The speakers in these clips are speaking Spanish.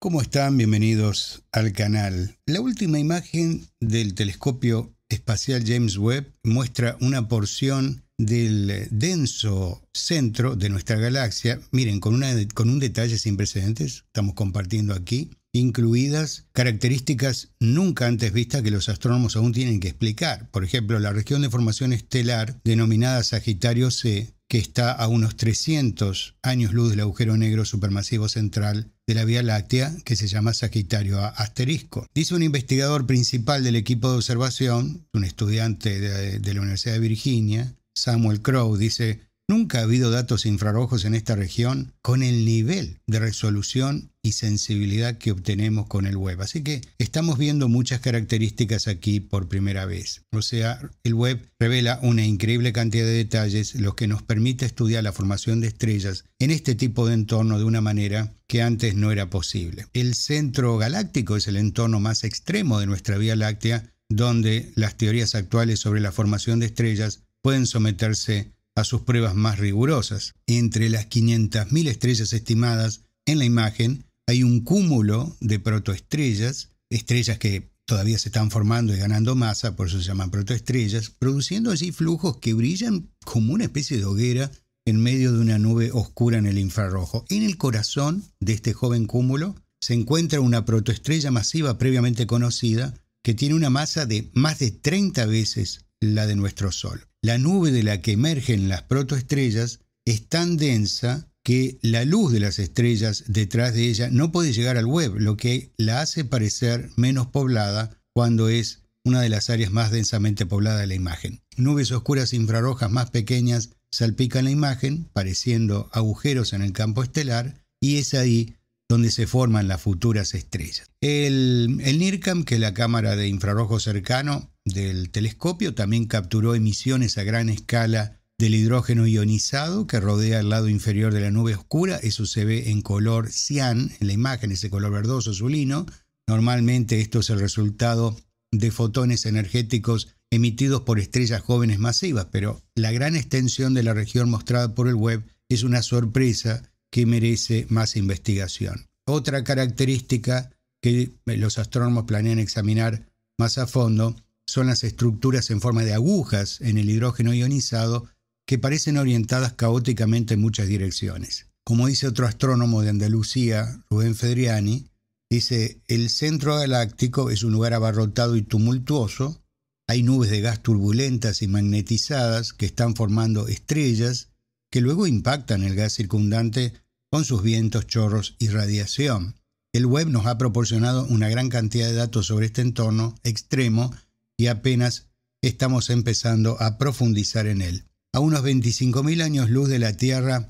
¿Cómo están? Bienvenidos al canal. La última imagen del telescopio espacial James Webb muestra una porción del denso centro de nuestra galaxia, miren, con, una, con un detalle sin precedentes, estamos compartiendo aquí, incluidas características nunca antes vistas que los astrónomos aún tienen que explicar. Por ejemplo, la región de formación estelar denominada Sagitario C que está a unos 300 años luz del agujero negro supermasivo central de la Vía Láctea, que se llama Sagitario A asterisco. Dice un investigador principal del equipo de observación, un estudiante de, de la Universidad de Virginia, Samuel Crow, dice, Nunca ha habido datos infrarrojos en esta región con el nivel de resolución y sensibilidad que obtenemos con el web. Así que estamos viendo muchas características aquí por primera vez. O sea, el web revela una increíble cantidad de detalles, los que nos permite estudiar la formación de estrellas en este tipo de entorno de una manera que antes no era posible. El centro galáctico es el entorno más extremo de nuestra Vía Láctea, donde las teorías actuales sobre la formación de estrellas pueden someterse a sus pruebas más rigurosas. Entre las 500.000 estrellas estimadas en la imagen hay un cúmulo de protoestrellas, estrellas que todavía se están formando y ganando masa, por eso se llaman protoestrellas, produciendo allí flujos que brillan como una especie de hoguera en medio de una nube oscura en el infrarrojo. En el corazón de este joven cúmulo se encuentra una protoestrella masiva previamente conocida que tiene una masa de más de 30 veces la de nuestro Sol la nube de la que emergen las protoestrellas es tan densa que la luz de las estrellas detrás de ella no puede llegar al web, lo que la hace parecer menos poblada cuando es una de las áreas más densamente pobladas de la imagen. Nubes oscuras infrarrojas más pequeñas salpican la imagen, pareciendo agujeros en el campo estelar, y es ahí donde se forman las futuras estrellas. El, el NIRCAM, que es la cámara de infrarrojo cercano, del telescopio también capturó emisiones a gran escala del hidrógeno ionizado que rodea el lado inferior de la nube oscura. Eso se ve en color cian, en la imagen, ese color verdoso azulino. Normalmente esto es el resultado de fotones energéticos emitidos por estrellas jóvenes masivas, pero la gran extensión de la región mostrada por el web es una sorpresa que merece más investigación. Otra característica que los astrónomos planean examinar más a fondo son las estructuras en forma de agujas en el hidrógeno ionizado que parecen orientadas caóticamente en muchas direcciones. Como dice otro astrónomo de Andalucía, Rubén Fedriani, dice, el centro galáctico es un lugar abarrotado y tumultuoso, hay nubes de gas turbulentas y magnetizadas que están formando estrellas que luego impactan el gas circundante con sus vientos, chorros y radiación. El web nos ha proporcionado una gran cantidad de datos sobre este entorno extremo y apenas estamos empezando a profundizar en él. A unos 25.000 años luz de la Tierra,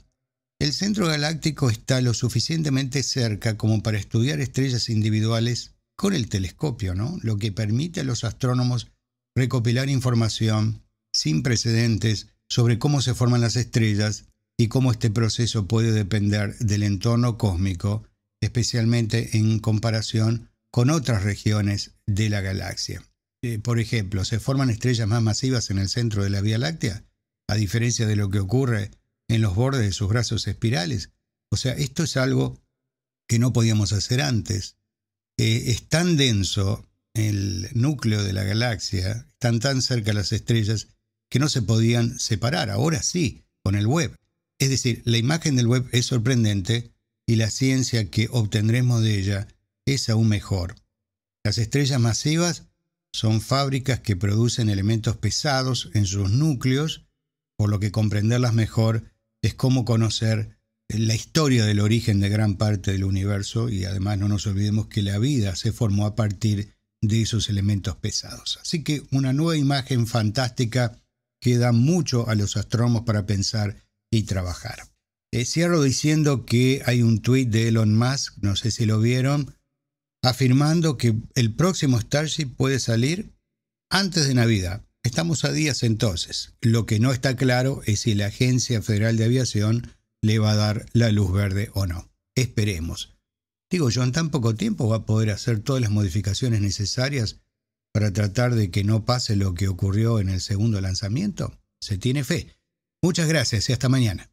el centro galáctico está lo suficientemente cerca como para estudiar estrellas individuales con el telescopio, ¿no? Lo que permite a los astrónomos recopilar información sin precedentes sobre cómo se forman las estrellas y cómo este proceso puede depender del entorno cósmico, especialmente en comparación con otras regiones de la galaxia. Eh, por ejemplo, se forman estrellas más masivas en el centro de la Vía Láctea, a diferencia de lo que ocurre en los bordes de sus brazos espirales. O sea, esto es algo que no podíamos hacer antes. Eh, es tan denso el núcleo de la galaxia, están tan cerca las estrellas, que no se podían separar. Ahora sí, con el web. Es decir, la imagen del web es sorprendente y la ciencia que obtendremos de ella es aún mejor. Las estrellas masivas son fábricas que producen elementos pesados en sus núcleos, por lo que comprenderlas mejor es como conocer la historia del origen de gran parte del universo y además no nos olvidemos que la vida se formó a partir de esos elementos pesados. Así que una nueva imagen fantástica que da mucho a los astrónomos para pensar y trabajar. Eh, cierro diciendo que hay un tweet de Elon Musk, no sé si lo vieron, afirmando que el próximo Starship puede salir antes de Navidad. Estamos a días entonces. Lo que no está claro es si la Agencia Federal de Aviación le va a dar la luz verde o no. Esperemos. Digo yo, en tan poco tiempo va a poder hacer todas las modificaciones necesarias para tratar de que no pase lo que ocurrió en el segundo lanzamiento. Se tiene fe. Muchas gracias y hasta mañana.